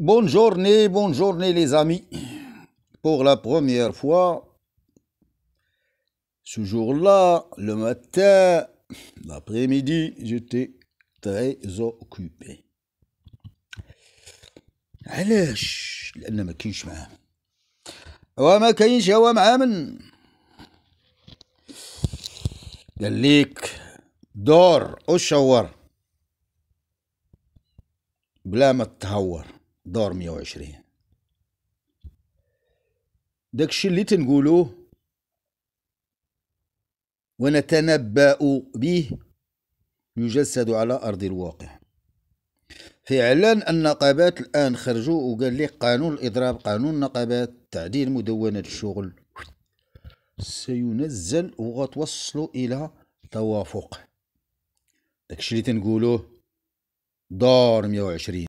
Bonne journée, bonne journée les amis. Pour la première fois, ce jour-là, le matin, l'après-midi, j'étais très occupé. علاش لان ما كاينش معاه وما كاينش هو معاه من قال ليك دور وشور بلا ما تهور دار 120 داكشي اللي تنقولوه ونتنبأ به يجسد على أرض الواقع فعلا النقابات الآن خرجوا وقال لي قانون الإضراب قانون النقابات تعديل مدونة الشغل سينزل وغتوصلوا إلى توافق داكشي اللي تنقولوه دار 120